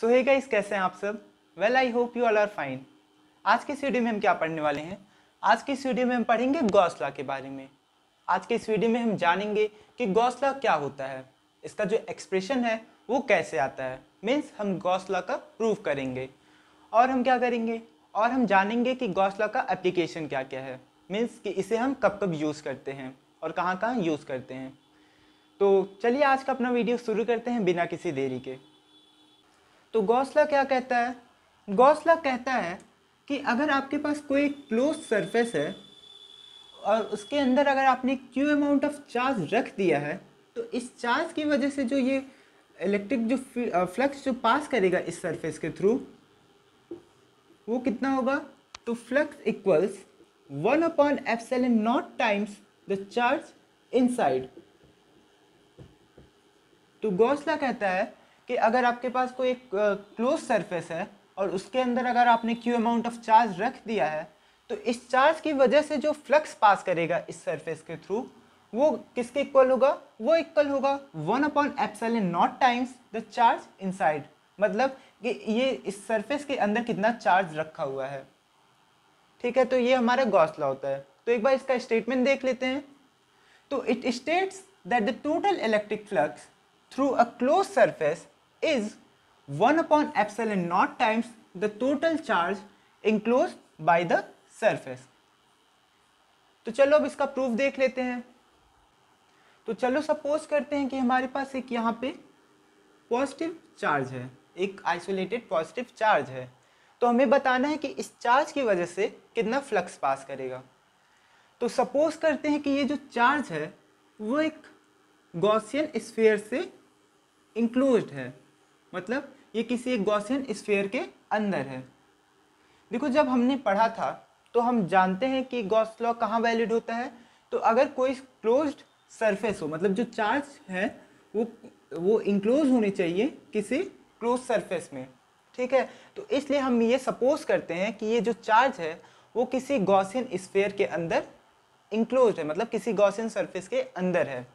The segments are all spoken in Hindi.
सो हे गाइस कैसे हैं आप सब well I hope you all are fine आज के इस वीडियो में हम क्या पढ़ने वाले हैं आज के इस वीडियो में हम पढ़ेंगे गौसला के बारे में आज के इस वीडियो में हम जानेंगे कि गौसला क्या होता है इसका जो एक्सप्रेशन है वो कैसे आता है मीन्स हम गौसला का प्रूफ करेंगे और हम क्या करेंगे और हम जानेंगे कि गौसला का एप्लीकेशन क्या क्या है मीन्स कि इसे हम कब कब यूज़ करते हैं और कहाँ कहाँ यूज़ करते हैं तो चलिए आज का अपना वीडियो शुरू करते हैं बिना किसी देरी के तो गौसला क्या कहता है गौसला कहता है कि अगर आपके पास कोई क्लोज सरफेस है और उसके अंदर अगर आपने क्यू अमाउंट ऑफ चार्ज रख दिया है तो इस चार्ज की वजह से जो ये इलेक्ट्रिक जो फ्लक्स जो पास करेगा इस सरफेस के थ्रू वो कितना होगा तो flux equals one upon in nought times the charge inside तो गौसला कहता है कि अगर आपके पास कोई एक क्लोज सरफेस है और उसके अंदर अगर आपने क्यू अमाउंट ऑफ चार्ज रख दिया है तो इस चार्ज की वजह से जो फ्लक्स पास करेगा इस सरफेस के थ्रू वो किसके इक्वल होगा वो इक्वल होगा one upon epsilon nought times the charge side मतलब कि ये इस सरफेस के अंदर कितना चार्ज रखा हुआ है ठीक है तो ये हमारा गौसला होता है तो एक बार इसका स्टेटमेंट देख लेते हैं तो it states that the total electric flux through a close surface is 1 upon epsilon naught times the total charge enclosed by the surface. तो चलो अब इसका प्रूफ देख लेते हैं तो चलो सपोज करते हैं कि हमारे पास एक यहाँ पे पॉजिटिव चार्ज है एक आइसोलेटेड पॉजिटिव चार्ज है तो हमें बताना है कि इस चार्ज की वजह से कितना फ्लक्स पास करेगा तो सपोज करते हैं कि ये जो चार्ज है वो एक गॉसियन स्फेयर से इंक्लूज्ड है मतलब ये किसी एक गॉसियन स्फेयर के अंदर है देखो जब हमने पढ़ा था तो हम जानते हैं कि गॉस लॉ कहाँ वैलिड होता है तो अगर कोई क्लोज सरफेस हो मतलब जो चार्ज है वो वो इंक्लोज होने चाहिए किसी क्लोज सरफेस में ठीक है तो इसलिए हम ये सपोज करते हैं कि ये जो चार्ज है वो किसी गॉसियन स्फेयर के अंदर इंक्लोज है मतलब किसी गॉसियन सरफेस के अंदर है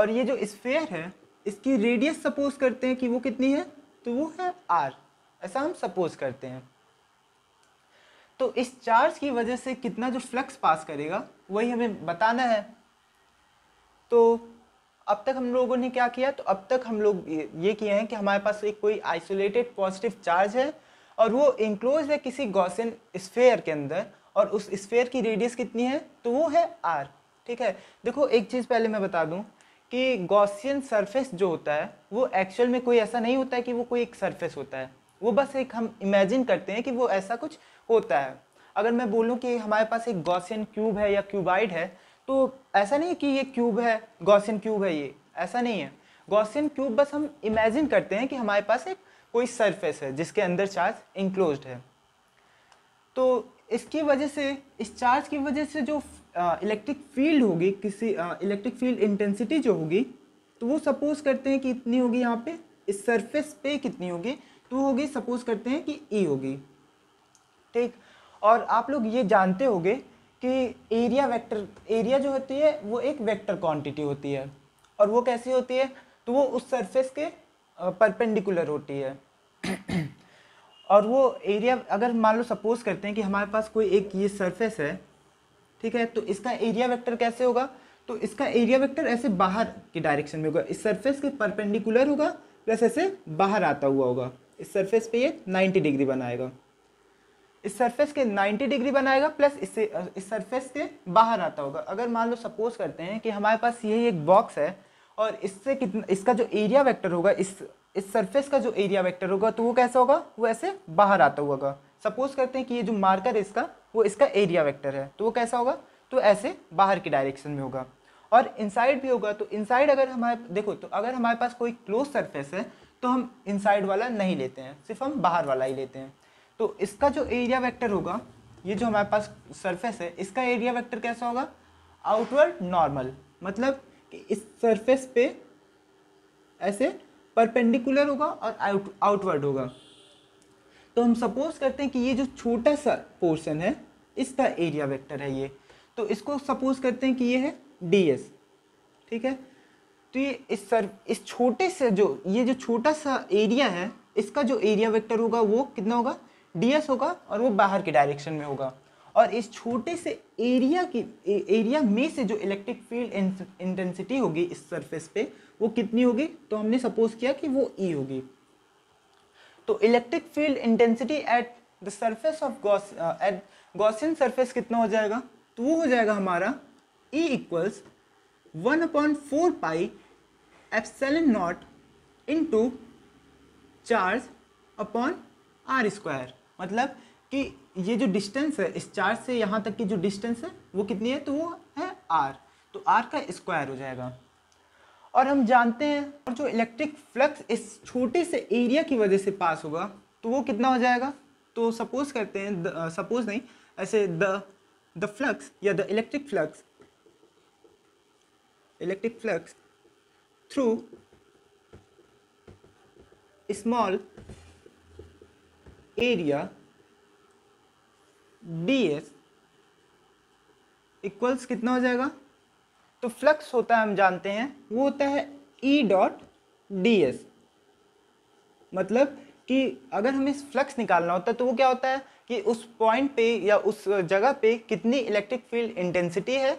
और ये जो स्फेयर है इसकी रेडियस सपोज करते हैं कि वो कितनी है तो वो है आर ऐसा हम सपोज करते हैं तो इस चार्ज की वजह से कितना जो फ्लक्स पास करेगा वही हमें बताना है तो अब तक हम लोगों ने क्या किया तो अब तक हम लोग ये किए हैं कि हमारे पास एक कोई आइसोलेटेड पॉजिटिव चार्ज है और वो इंक्लोज है किसी गॉसिन स्फेयर के अंदर और उस स्फेयर की रेडियस कितनी है तो वो है आर ठीक है देखो एक चीज़ पहले मैं बता दूँ कि गॉसियन सरफेस जो होता है वो एक्चुअल में कोई ऐसा नहीं होता है कि वो कोई एक सरफेस होता है वो बस एक हम इमेजिन करते हैं कि वो ऐसा कुछ होता है अगर मैं बोलूँ कि हमारे पास एक गॉसियन क्यूब है या क्यूबाइड है तो ऐसा नहीं है कि ये क्यूब है गॉसियन क्यूब है ये ऐसा नहीं है गॉसियन क्यूब बस हम इमेजिन करते हैं कि हमारे पास एक कोई सरफेस है जिसके अंदर चार्ज इंक्लोज है तो इसकी वजह से इस चार्ज की वजह से जो इलेक्ट्रिक फील्ड होगी किसी इलेक्ट्रिक फील्ड इंटेंसिटी जो होगी तो वो सपोज करते हैं कि इतनी होगी यहाँ पे इस सरफेस पे कितनी होगी तो होगी सपोज करते हैं कि ई e होगी ठीक और आप लोग ये जानते होंगे कि एरिया वेक्टर एरिया जो होती है वो एक वेक्टर क्वांटिटी होती है और वो कैसी होती है तो वो उस सरफेस के परपेंडिकुलर होती है और वो एरिया अगर मान लो सपोज करते हैं कि हमारे पास कोई एक ये सरफेस है ठीक है तो इसका एरिया वेक्टर कैसे होगा तो इसका एरिया वेक्टर ऐसे बाहर की डायरेक्शन में होगा इस सरफेस के परपेंडिकुलर होगा प्लस ऐसे बाहर आता हुआ होगा इस सरफेस पे ये 90 डिग्री बनाएगा इस सरफेस के 90 डिग्री बनाएगा प्लस इससे इस सरफेस के बाहर आता होगा अगर मान लो सपोज करते हैं कि हमारे पास यही एक बॉक्स है और इससे कितना इसका जो एरिया वैक्टर होगा इस इस सरफेस का जो एरिया वैक्टर होगा तो वो कैसा होगा वो ऐसे बाहर आता हुआ होगा सपोज करते हैं कि ये जो मार्कर है इसका वो इसका एरिया वेक्टर है तो वो कैसा होगा तो ऐसे बाहर की डायरेक्शन में होगा और इनसाइड भी होगा तो इनसाइड अगर हमारे देखो तो अगर हमारे पास कोई क्लोज सरफेस है तो हम इनसाइड वाला नहीं लेते हैं सिर्फ हम बाहर वाला ही लेते हैं तो इसका जो एरिया वैक्टर होगा ये जो हमारे पास सरफेस है इसका एरिया वैक्टर कैसा होगा आउटवर्ड नॉर्मल मतलब कि इस सरफेस पे ऐसे परपेंडिकुलर होगा और आउट आउटवर्ड होगा तो हम सपोज करते हैं कि ये जो छोटा सा पोर्शन है इसका एरिया वेक्टर है ये तो इसको सपोज करते हैं कि ये है डी एस ठीक है तो ये इस सर इस छोटे से जो ये जो छोटा सा एरिया है इसका जो एरिया वेक्टर होगा वो कितना होगा डी एस होगा और वो बाहर के डायरेक्शन में होगा और इस छोटे से एरिया की एरिया में से जो इलेक्ट्रिक फील्ड इंटेंसिटी होगी इस सरफेस पे वो कितनी होगी तो हमने सपोज किया कि वो ई e होगी तो electric field intensity at the surface of Gauss at Gaussian surface कितना हो जाएगा तो वो हो जाएगा हमारा E equals one upon four pi epsilon nought into charge upon R square मतलब कि ये जो डिस्टेंस है इस चार्ज से यहाँ तक की जो डिस्टेंस है वो कितनी है तो वो है आर तो आर का स्क्वायर हो जाएगा और हम जानते हैं और जो इलेक्ट्रिक फ्लक्स इस छोटे से एरिया की वजह से पास होगा तो वो कितना हो जाएगा तो सपोज करते हैं सपोज uh, नहीं ऐसे द द फ्लक्स या the electric flux electric flux through small area D S equals कितना हो जाएगा तो फ्लक्स होता है हम जानते हैं वो होता है ई डॉट डी एस मतलब कि अगर हमें फ्लक्स निकालना होता है तो वो क्या होता है कि उस पॉइंट पे या उस जगह पे कितनी इलेक्ट्रिक फील्ड इंटेंसिटी है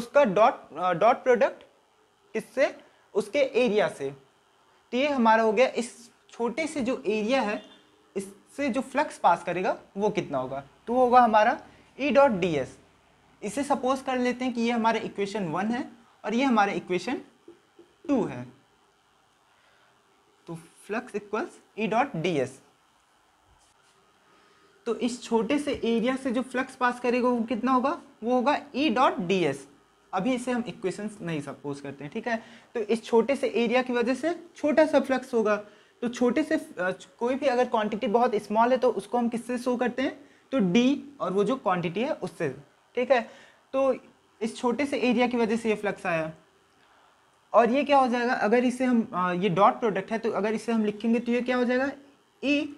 उसका डॉट डॉट प्रोडक्ट किससे उसके एरिया से तो ये हमारा हो गया इस छोटे से जो एरिया है इससे जो फ्लक्स पास करेगा वो कितना होगा तो होगा हमारा ई डॉट डी एस इसे सपोज कर लेते हैं कि ये हमारा इक्वेशन वन है और ये हमारा इक्वेशन टू है तो flux equals E dot D S तो इस छोटे से एरिया से जो फ्लक्स पास करेगा वो कितना होगा वो होगा ई डॉट डी एस अभी इसे हम इक्वेशन नहीं सपोज करते हैं ठीक है तो इस छोटे से एरिया की वजह से छोटा सा फ्लक्स होगा तो छोटे से कोई भी अगर क्वांटिटी बहुत स्मॉल है तो उसको हम किससे शो करते हैं तो डी और वो जो क्वांटिटी है उससे ठीक है तो इस छोटे से एरिया की वजह से ये फ्लक्स आया और ये क्या हो जाएगा अगर इसे हम आ, ये डॉट प्रोडक्ट है तो अगर इसे हम लिखेंगे तो ये क्या हो जाएगा E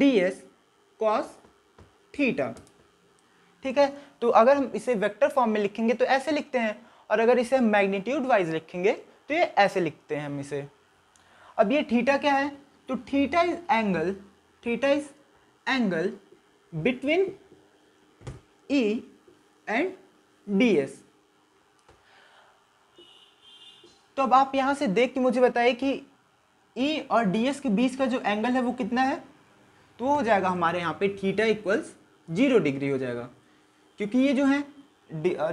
D S cos theta ठीक है तो अगर हम इसे वेक्टर फॉर्म में लिखेंगे तो ऐसे लिखते हैं और अगर इसे हम मैग्नीट्यूड वाइज लिखेंगे तो ये ऐसे लिखते हैं हम इसे अब ये थीटा क्या है तो theta is angle theta is angle between E and D S तो अब आप यहां से देख के मुझे बताइए कि ई e और डीएस के बीच का जो एंगल है वो कितना है तो हो जाएगा हमारे यहाँ पे थीटा इक्वल्स जीरो डिग्री हो जाएगा क्योंकि ये जो है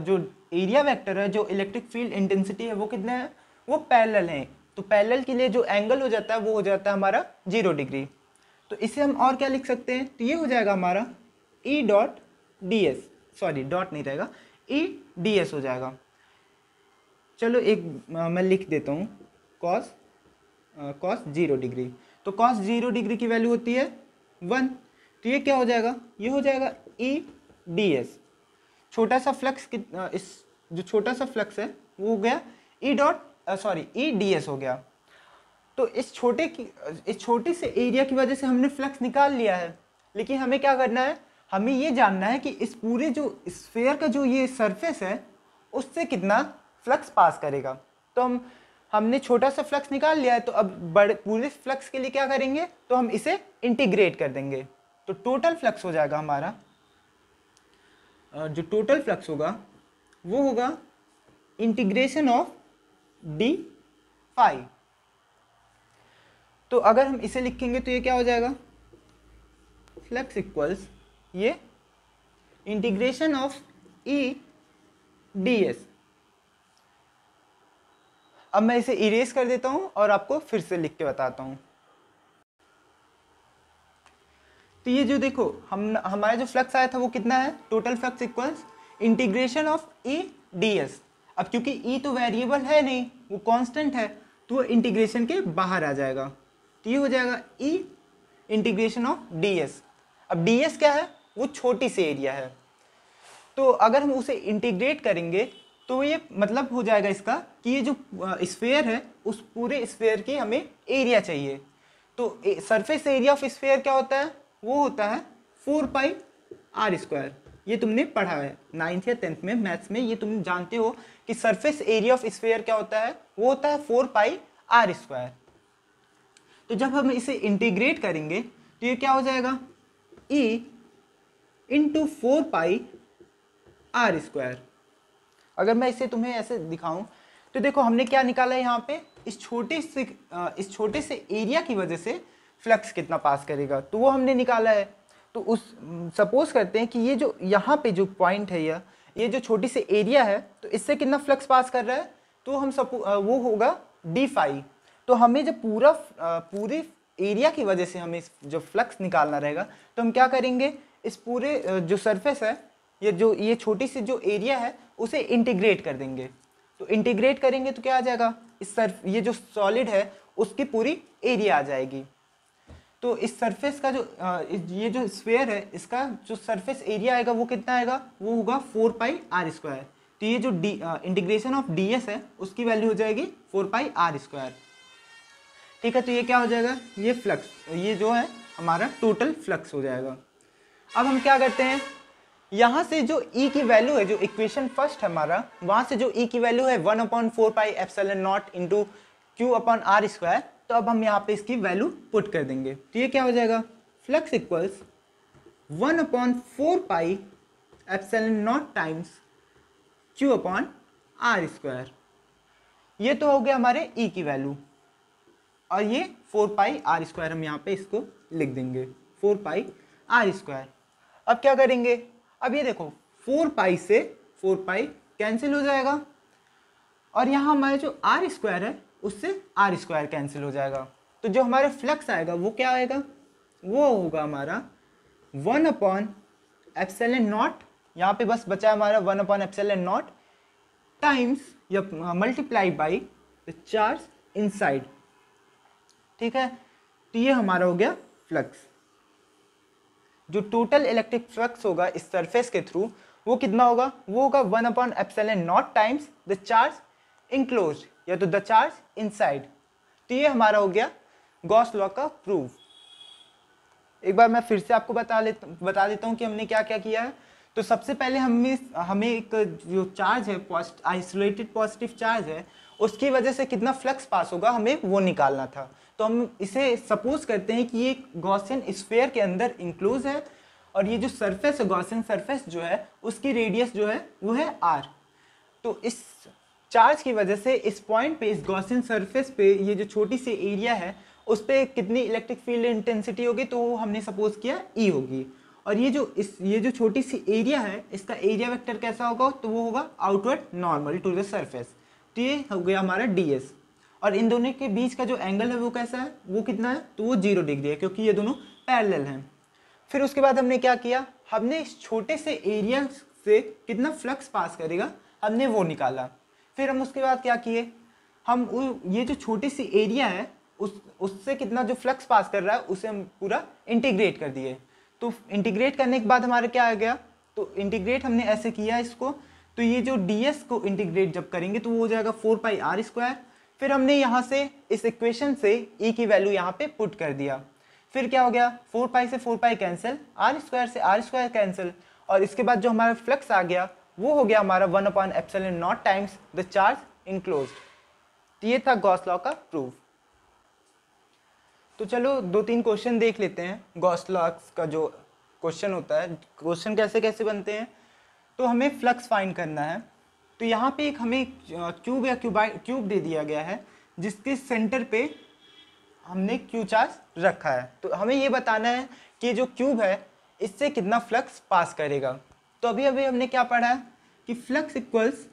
जो एरिया वेक्टर है जो इलेक्ट्रिक फील्ड इंटेंसिटी है वो कितना है वो पैरेलल है तो पैरेलल के लिए जो एंगल हो जाता है वो हो जाता है हमारा जीरो डिग्री तो इसे हम और क्या लिख सकते हैं तो ये हो जाएगा हमारा E dot D S sorry dot नहीं रहेगा ई डी एस हो जाएगा चलो एक आ, मैं लिख देता हूँ कॉस कॉस जीरो डिग्री तो कॉस जीरो डिग्री की वैल्यू होती है वन तो ये क्या हो जाएगा ये हो जाएगा ई डी एस छोटा सा फ्लक्स इस जो छोटा सा फ्लक्स है वो हो गया E dot sorry E D S हो गया तो इस छोटे की इस छोटे से एरिया की वजह से हमने फ्लक्स निकाल लिया है लेकिन हमें क्या करना है हमें ये जानना है कि इस पूरे जो स्फेयर का जो ये सरफेस है उससे कितना फ्लक्स पास करेगा तो हम हमने छोटा सा फ्लक्स निकाल लिया है तो अब बड़े पूरे फ्लक्स के लिए क्या करेंगे तो हम इसे इंटीग्रेट कर देंगे तो टोटल फ्लक्स हो जाएगा हमारा जो टोटल फ्लक्स होगा वो होगा इंटीग्रेशन ऑफ डी फाइव तो अगर हम इसे लिखेंगे तो ये क्या हो जाएगा फ्लक्स इक्वल्स ये integration of E D S अब मैं इसे इरेज कर देता हूं और आपको फिर से लिख के बताता हूं तो ये जो देखो हम हमारा जो फ्लक्स आया था वो कितना है total flux equals integration of E D S अब क्योंकि ई e तो वेरिएबल है नहीं वो कांस्टेंट है तो वो इंटीग्रेशन के बाहर आ जाएगा तो ये हो जाएगा E integration of D S अब डी एस क्या है वो छोटी सी एरिया है तो अगर हम उसे इंटीग्रेट करेंगे तो ये मतलब हो जाएगा इसका कि ये जो स्फेयर है उस पूरे स्फेयर की हमें एरिया चाहिए तो सरफेस एरिया ऑफ स्फेयर क्या होता है वो होता है फोर पाई आर स्क्वायर ये तुमने पढ़ा है नाइन्थ या टेंथ में मैथ्स में ये तुम जानते हो कि सरफेस एरिया ऑफ स्फेयर क्या होता है वो होता है फोर पाई आर स्क्वायर तो जब हम इसे इंटीग्रेट करेंगे तो ये क्या हो जाएगा E e into four pi R square अगर मैं इसे तुम्हें ऐसे दिखाऊं तो देखो हमने क्या निकाला है यहाँ पे इस छोटे से इस छोटे से एरिया की वजह से फ्लक्स कितना पास करेगा तो वो हमने निकाला है तो उस सपोज करते हैं कि ये जो यहाँ पे जो पॉइंट है यह ये जो छोटी से एरिया है तो इससे कितना फ्लक्स पास कर रहा है तो हम सपो वो होगा डी फाई तो हमें जब पूरा पूरे एरिया की वजह से हमें जो फ्लक्स निकालना रहेगा तो हम क्या करेंगे इस पूरे जो सरफेस है ये जो ये छोटी सी जो एरिया है उसे इंटीग्रेट कर देंगे तो इंटीग्रेट करेंगे तो क्या आ जाएगा इस सर्फ ये जो सॉलिड है उसकी पूरी एरिया आ जाएगी तो इस सरफेस का जो ये जो स्फेयर है इसका जो सरफेस एरिया आएगा वो कितना आएगा वो होगा फोर पाई आर स्क्वायर तो ये जो D integration of D S है उसकी वैल्यू हो जाएगी फोर पाई आर स्क्वायर ठीक है तो ये क्या हो जाएगा ये फ्लक्स ये जो है हमारा टोटल फ्लक्स हो जाएगा अब हम क्या करते हैं यहाँ से जो e की वैल्यू है जो इक्वेशन फर्स्ट हमारा वहाँ से जो e की वैल्यू है one upon four pi epsilon nought into Q upon R square तो अब हम यहाँ पे इसकी वैल्यू पुट कर देंगे तो ये क्या हो जाएगा flux equals one upon four pi epsilon nought times Q upon R square ये तो हो गया हमारे ई e की वैल्यू और ये फोर पाई आर स्क्वायर हम यहाँ पे इसको लिख देंगे फोर पाई आर स्क्वायर अब क्या करेंगे अब ये देखो फोर पाई से फोर पाई कैंसिल हो जाएगा और यहाँ हमारा जो आर स्क्वायर है उससे आर स्क्वायर कैंसिल हो जाएगा तो जो हमारा फ्लक्स आएगा वो क्या आएगा वो होगा हमारा वन अपॉन एप्सल नॉट यहाँ पे बस बचा हमारा one upon epsilon nought times या multiply by the charge inside ठीक है तो ये हमारा हो गया फ्लक्स जो टोटल इलेक्ट्रिक फ्लक्स होगा इस सरफेस के थ्रू वो कितना होगा वो होगा one upon epsilon nought times the charge enclose या तो द चार्ज इन तो ये हमारा हो गया गॉस लॉ का प्रूफ एक बार मैं फिर से आपको बता ले बता देता हूँ कि हमने क्या क्या किया है तो सबसे पहले हमें हमें एक जो चार्ज है आइसोलेटेड पॉजिटिव चार्ज है उसकी वजह से कितना फ्लक्स पास होगा हमें वो निकालना था तो हम इसे सपोज करते हैं कि ये गॉसियन स्फेयर के अंदर इंक्लोज है और ये जो सरफेस है गॉसियन सरफेस जो है उसकी रेडियस जो है वो है आर तो इस चार्ज की वजह से इस पॉइंट पे इस गॉसियन सरफेस पे ये जो छोटी सी एरिया है उस पर कितनी इलेक्ट्रिक फील्ड इंटेंसिटी होगी तो वो हमने सपोज किया ई e होगी और ये जो इस ये जो छोटी सी एरिया है इसका एरिया वेक्टर कैसा होगा तो वो होगा outward normal to the surface तो ये हो गया हमारा डी एस और इन दोनों के बीच का जो एंगल है वो कैसा है वो कितना है तो वो जीरो डिग्री है क्योंकि ये दोनों पैरेलल हैं फिर उसके बाद हमने क्या किया हमने इस छोटे से एरिया से कितना फ्लक्स पास करेगा हमने वो निकाला फिर हम उसके बाद क्या किए हम ये जो छोटी सी एरिया है उस उससे कितना जो फ्लक्स पास कर रहा है उसे हम पूरा इंटीग्रेट कर दिए तो इंटीग्रेट करने के बाद हमारा क्या आ गया तो इंटीग्रेट हमने ऐसे किया इसको तो ये जो डी को इंटीग्रेट जब करेंगे तो वो हो जाएगा फोर पाई आर स्क्वायर फिर हमने यहाँ से इस इक्वेशन से ई e की वैल्यू यहाँ पे पुट कर दिया फिर क्या हो गया फोर पाई से four pi cancel R square से आर स्क्वायर कैंसिल और इसके बाद जो हमारा फ्लक्स आ गया वो हो गया हमारा one upon epsilon nought times the charge enclose ये था गॉस लॉ का प्रूफ तो चलो दो तीन क्वेश्चन देख लेते हैं गॉस लॉ का जो क्वेश्चन होता है क्वेश्चन कैसे कैसे बनते हैं तो हमें फ्लक्स फाइंड करना है तो यहाँ पे एक हमें क्यूब या क्यूबा क्यूब दे दिया गया है जिसके सेंटर पे हमने क्यू चार्ज रखा है तो हमें ये बताना है कि जो क्यूब है इससे कितना फ्लक्स पास करेगा तो अभी अभी हमने क्या पढ़ा है कि flux equals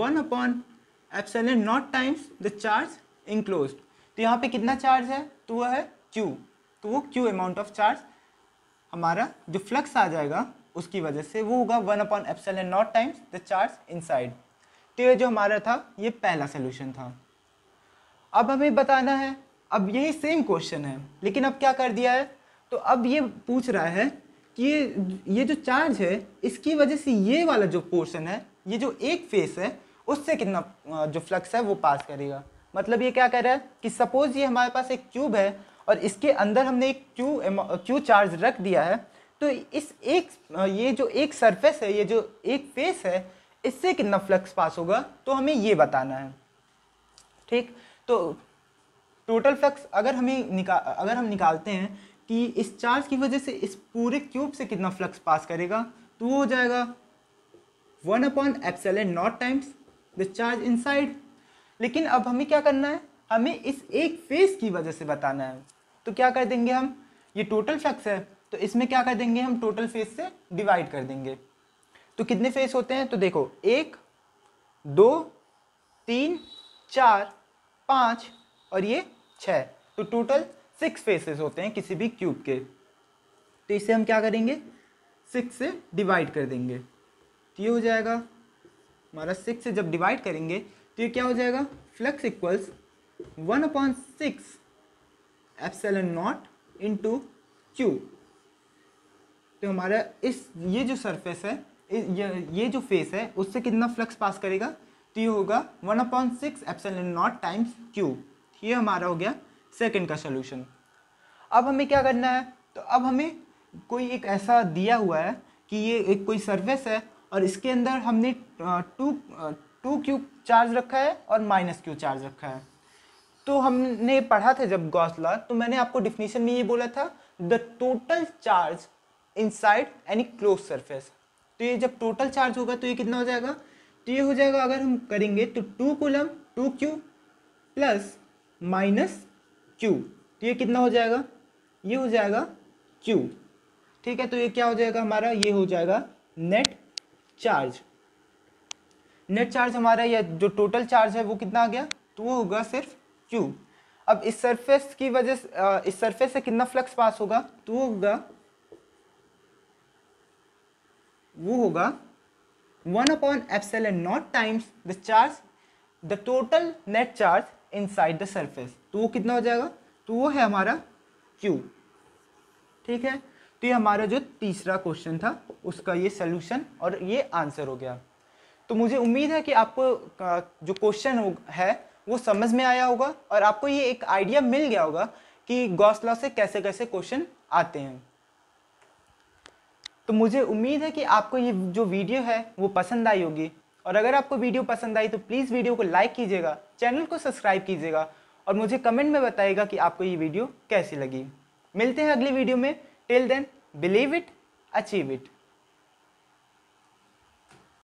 one upon epsilon nought times the charge enclose तो यहाँ पे कितना चार्ज है तो वह है क्यू तो वो क्यू अमाउंट ऑफ चार्ज हमारा जो फ्लक्स आ जाएगा उसकी वजह से वो होगा one upon epsilon and nought times the charge inside तो ये जो हमारा था ये पहला सोल्यूशन था अब हमें बताना है अब यही सेम क्वेश्चन है लेकिन अब क्या कर दिया है तो अब ये पूछ रहा है कि ये ये जो चार्ज है इसकी वजह से ये वाला जो पोर्शन है ये जो एक फेस है उससे कितना जो फ्लक्स है वो पास करेगा मतलब ये क्या कह रहा है कि सपोज ये हमारे पास एक क्यूब है और इसके अंदर हमने एक क्यू क्यू चार्ज रख दिया है तो इस एक ये जो एक सरफेस है ये जो एक फेस है इससे कितना फ्लक्स पास होगा तो हमें ये बताना है ठीक तो टोटल फ्लक्स अगर हमें निकाल अगर हम निकालते हैं कि इस चार्ज की वजह से इस पूरे क्यूब से कितना फ्लक्स पास करेगा तो वो हो जाएगा one upon and nought times the charge inside लेकिन अब हमें क्या करना है हमें इस एक फेस की वजह से बताना है तो क्या कर देंगे हम ये टोटल फ्लक्स है तो इसमें क्या कर देंगे हम टोटल फेस से डिवाइड कर देंगे तो कितने फेस होते हैं तो देखो एक दो तीन चार पाँच और ये छः तो टोटल सिक्स फेसेस होते हैं किसी भी क्यूब के तो इसे हम क्या करेंगे सिक्स से डिवाइड कर देंगे तो ये हो जाएगा हमारा सिक्स से जब डिवाइड करेंगे तो ये क्या हो जाएगा flux equals one upon six epsilon nought into Q तो हमारा इस ये जो सरफेस है ये ये जो फेस है उससे कितना फ्लक्स पास करेगा तो ये होगा one upon six epsilon nought times Q ये हमारा हो गया सेकंड का सोल्यूशन अब हमें क्या करना है तो अब हमें कोई एक ऐसा दिया हुआ है कि ये एक कोई सरफेस है और इसके अंदर हमने टू टू क्यू चार्ज रखा है और माइनस क्यू चार्ज रखा है तो हमने पढ़ा था जब गौसला तो मैंने आपको डिफिनेशन में ये बोला था the total charge inside any close surface तो ये जब टोटल चार्ज होगा तो ये कितना हो जाएगा तो ये हो जाएगा अगर हम करेंगे तो two coulomb two Q plus minus Q तो ये कितना हो जाएगा ये हो जाएगा क्यू ठीक है तो ये क्या हो जाएगा हमारा ये हो जाएगा नेट चार्ज नेट चार्ज हमारा या जो टोटल चार्ज है वो कितना आ गया तो वो होगा सिर्फ क्यू अब इस सरफेस की वजह से इस सरफेस से कितना फ्लक्स पास होगा तो वो होगा वो होगा one upon epsilon and nought times the charge the total net charge inside the surface तो वो कितना हो जाएगा तो वो है हमारा क्यू ठीक है तो ये हमारा जो तीसरा क्वेश्चन था उसका ये सोल्यूशन और ये आंसर हो गया तो मुझे उम्मीद है कि आपको जो क्वेश्चन है वो समझ में आया होगा और आपको ये एक आइडिया मिल गया होगा कि गौसला से कैसे कैसे क्वेश्चन आते हैं तो मुझे उम्मीद है कि आपको ये जो वीडियो है वो पसंद आई होगी और अगर आपको वीडियो पसंद आई तो प्लीज़ वीडियो को लाइक कीजिएगा चैनल को सब्सक्राइब कीजिएगा और मुझे कमेंट में बताइएगा कि आपको ये वीडियो कैसी लगी मिलते हैं अगली वीडियो में till then believe it achieve it